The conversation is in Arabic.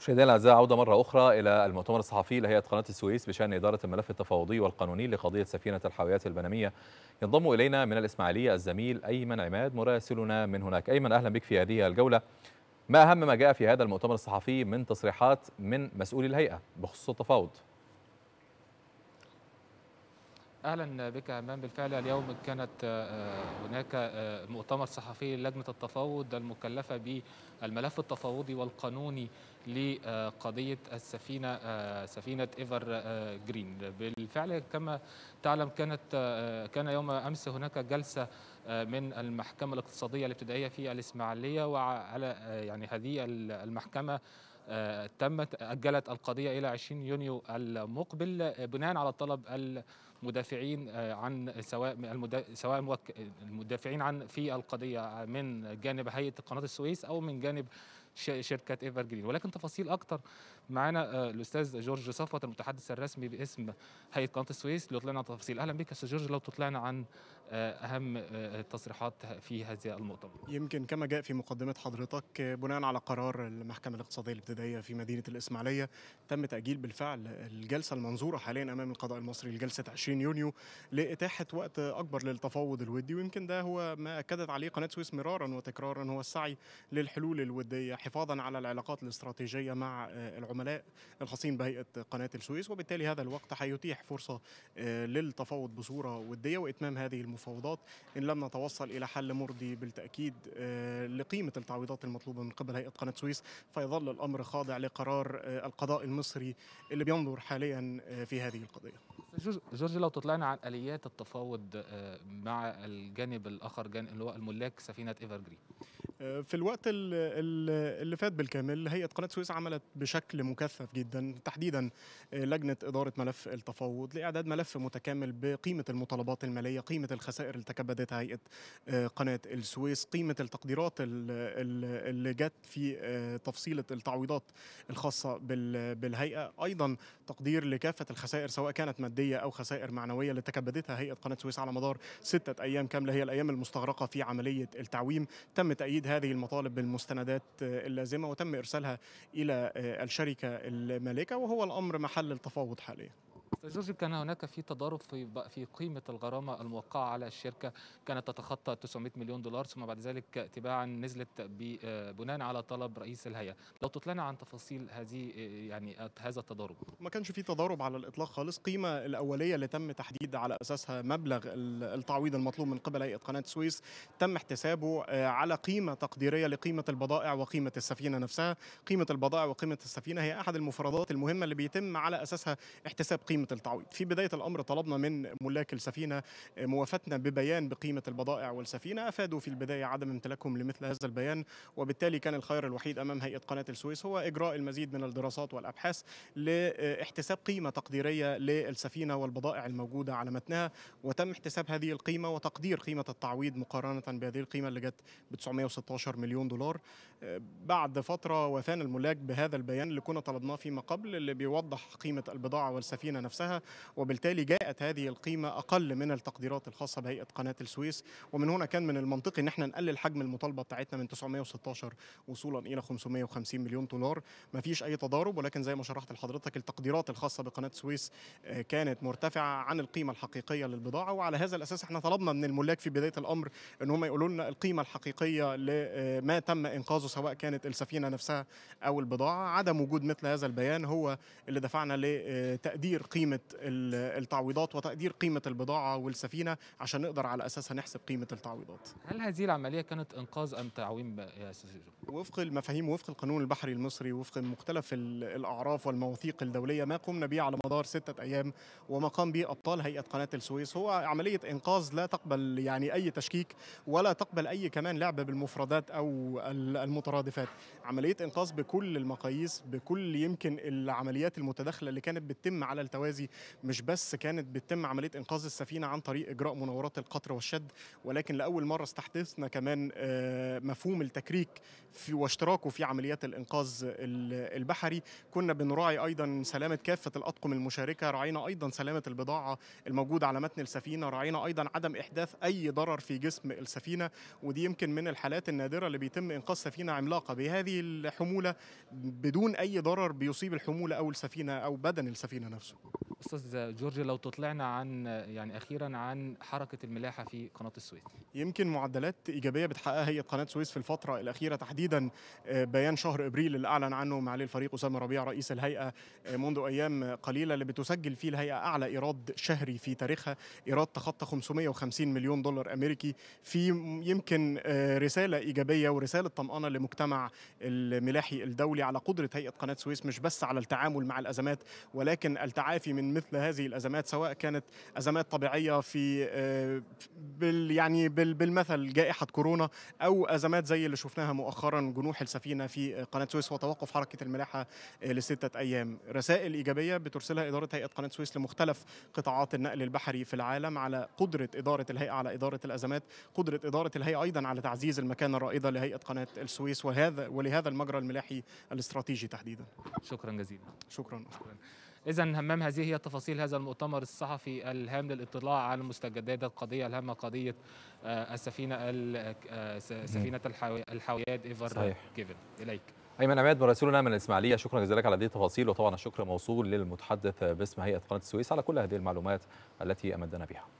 مشاهدينا الاعزاء عوده مره اخرى الى المؤتمر الصحفي لهيئه قناه السويس بشان اداره الملف التفاوضي والقانوني لقضيه سفينه الحاويات البنميه ينضم الينا من الاسماعيليه الزميل ايمن عماد مراسلنا من هناك ايمن اهلا بك في هذه الجوله ما اهم ما جاء في هذا المؤتمر الصحفي من تصريحات من مسؤولي الهيئه بخصوص التفاوض اهلا بك امام بالفعل اليوم كانت آه، هناك آه، مؤتمر صحفي للجنه التفاوض المكلفه بالملف التفاوضي والقانوني لقضيه السفينه آه، سفينه ايفر جرين بالفعل كما تعلم كانت كان يوم امس هناك جلسه من المحكمه الاقتصاديه الابتدائيه في الاسماعيليه وعلى يعني هذه المحكمه آه، تمت أجلت القضية إلى 20 يونيو المقبل آه، بناء على طلب المدافعين آه، عن سواء سواء المدافعين عن في القضية من جانب هيئة قناة السويس أو من جانب شركه ايفر جرين ولكن تفاصيل اكتر معانا آه، الاستاذ جورج صفوت المتحدث الرسمي باسم هيئه قناه السويس ليطلعنا عن تفاصيل اهلا بك استاذ جورج لو تطلعنا عن آه، اهم آه، التصريحات في هذا المؤتمر يمكن كما جاء في مقدمه حضرتك بناء على قرار المحكمه الاقتصاديه الابتدائيه في مدينه الاسماعيليه تم تاجيل بالفعل الجلسه المنظوره حاليا امام القضاء المصري لجلسه 20 يونيو لاتاحه وقت اكبر للتفاوض الودي ويمكن ده هو ما اكدت عليه قناه سويس مرارا وتكرارا هو السعي للحلول الوديه حفاظا على العلاقات الاستراتيجية مع آه، العملاء الخاصين بهيئة قناة السويس وبالتالي هذا الوقت حيتيح فرصة آه، للتفاوض بصورة ودية وإتمام هذه المفاوضات إن لم نتوصل إلى حل مرضي بالتأكيد آه، لقيمة التعويضات المطلوبة من قبل هيئة قناة السويس فيظل الأمر خاضع لقرار القضاء المصري اللي بينظر حاليا في هذه القضية جورج لو تطلعنا عن آليات التفاوض مع الجانب الآخر جانب اللي هو الملاك سفينة إيفرجرين في الوقت اللي فات بالكامل هيئه قناه سويس عملت بشكل مكثف جدا تحديدا آه، لجنه اداره ملف التفاوض لاعداد ملف متكامل بقيمه المطالبات الماليه قيمه الخسائر اللي تكبدتها هيئه آه، قناه السويس قيمه التقديرات اللي جت في آه، تفصيله التعويضات الخاصه بالهيئه ايضا تقدير لكافه الخسائر سواء كانت ماديه او خسائر معنويه اللي تكبدتها هيئه قناه سويس على مدار سته ايام كامله هي الايام المستغرقه في عمليه التعويم تم تاييد هذه المطالب بالمستندات اللازمه وتم ارسالها الى الشركه المالكه وهو الامر محل التفاوض حاليا استاذ جورج كان هناك في تضارب في في قيمه الغرامه الموقعه على الشركه كانت تتخطى 900 مليون دولار ثم بعد ذلك تباعا نزلت بناء على طلب رئيس الهيئه لو تطلعنا عن تفاصيل هذه يعني هذا التضارب ما كانش في تضارب على الاطلاق خالص قيمه الاوليه اللي تم تحديد على اساسها مبلغ التعويض المطلوب من قبل هيئه قناه السويس تم احتسابه آه، على قيمه تقديريه لقيمه البضائع وقيمه السفينه نفسها قيمه البضائع وقيمه السفينه هي احد المفردات المهمه اللي بيتم على اساسها احتساب قيمه التعويض في بداية الأمر طلبنا من ملاك السفينة موافاتنا ببيان بقيمة البضائع والسفينة أفادوا في البداية عدم امتلاكهم لمثل هذا البيان وبالتالي كان الخيار الوحيد أمام هيئة قناة السويس هو إجراء المزيد من الدراسات والأبحاث لاحتساب قيمة تقديرية للسفينة والبضائع الموجودة على متنها وتم احتساب هذه القيمة وتقدير قيمة التعويض مقارنة بهذه القيمة اللي جت ب 916 مليون دولار بعد فترة وفانا الملاك بهذا البيان اللي كنا طلبناه فيما قبل اللي بيوضح قيمة البضاعة والسفينة نفسها نفسها وبالتالي جاءت هذه القيمة أقل من التقديرات الخاصة بهيئة قناة السويس ومن هنا كان من المنطقي أن احنا نقلل حجم المطالبة بتاعتنا من 916 وصولا إلى 550 مليون دولار ما فيش أي تضارب ولكن زي ما شرحت لحضرتك التقديرات الخاصة بقناة السويس آه، كانت مرتفعة عن القيمة الحقيقية للبضاعة وعلى هذا الأساس احنا طلبنا من الملاك في بداية الأمر أن هم يقولوا لنا القيمة الحقيقية لما آه، تم إنقاذه سواء كانت السفينة نفسها أو البضاعة عدم وجود مثل هذا البيان هو اللي دفعنا لتقدير قيمة قيمه التعويضات وتقدير قيمه البضاعه والسفينه عشان نقدر على اساسها نحسب قيمه التعويضات. هل هذه العمليه كانت انقاذ ام تعويم يا استاذ وفق المفاهيم وفق القانون البحري المصري وفق مختلف الاعراف والمواثيق الدوليه ما قمنا به على مدار سته ايام وما قام به ابطال هيئه قناه السويس هو عمليه انقاذ لا تقبل يعني اي تشكيك ولا تقبل اي كمان لعب بالمفردات او المترادفات عمليه انقاذ بكل المقاييس بكل يمكن العمليات المتداخله اللي كانت بتتم على التوازي المركزي مش بس كانت بتتم عمليه انقاذ السفينه عن طريق اجراء مناورات القطر والشد ولكن لاول مره استحدثنا كمان آه، مفهوم التكريك في واشتراكه في عمليات الانقاذ البحري كنا بنراعي ايضا سلامه كافه الاطقم المشاركه راعينا ايضا سلامه البضاعه الموجوده على متن السفينه راعينا ايضا عدم احداث اي ضرر في جسم السفينه ودي يمكن من الحالات النادره اللي بيتم انقاذ سفينه عملاقه بهذه الحموله بدون اي ضرر بيصيب الحموله او السفينه او بدن السفينه نفسه استاذ جورج لو تطلعنا عن يعني اخيرا عن حركه الملاحه في قناه السويس يمكن معدلات ايجابيه بتحققها هيئه قناه السويس في الفتره الاخيره تحديدا آه، بيان شهر ابريل اللي اعلن عنه معالي الفريق اسامه ربيع رئيس الهيئه آه، منذ ايام قليله اللي بتسجل فيه الهيئه اعلى ايراد شهري في تاريخها ايراد تخطى 550 مليون دولار امريكي في يمكن آه، رساله ايجابيه ورساله طمانه لمجتمع الملاحي الدولي على قدره هيئه قناه السويس مش بس على التعامل مع الازمات ولكن التعافي من مثل هذه الازمات سواء كانت ازمات طبيعيه في آه، بال يعني بالمثل جائحه كورونا او ازمات زي اللي شفناها مؤخرا جنوح السفينه في قناه سويس وتوقف حركه الملاحه لسته ايام رسائل ايجابيه بترسلها اداره هيئه قناه سويس لمختلف قطاعات النقل البحري في العالم على قدره اداره الهيئه على اداره الازمات قدره اداره الهيئه ايضا على تعزيز المكانه الرائده لهيئه قناه السويس وهذا ولهذا المجرى الملاحي الاستراتيجي تحديدا شكرا جزيلا شكرا, شكرا. إذا همام هذه هي تفاصيل هذا المؤتمر الصحفي الهام للاطلاع على مستجدات القضية الهامة قضية آه، السفينة آه، سفينة الحاويات إيفر كيفن إليك أيمن عماد مراسلنا من الإسماعيلية شكرا جزيلا لك على هذه التفاصيل وطبعا الشكر موصول للمتحدث باسم هيئة قناة السويس على كل هذه المعلومات التي أمدنا بها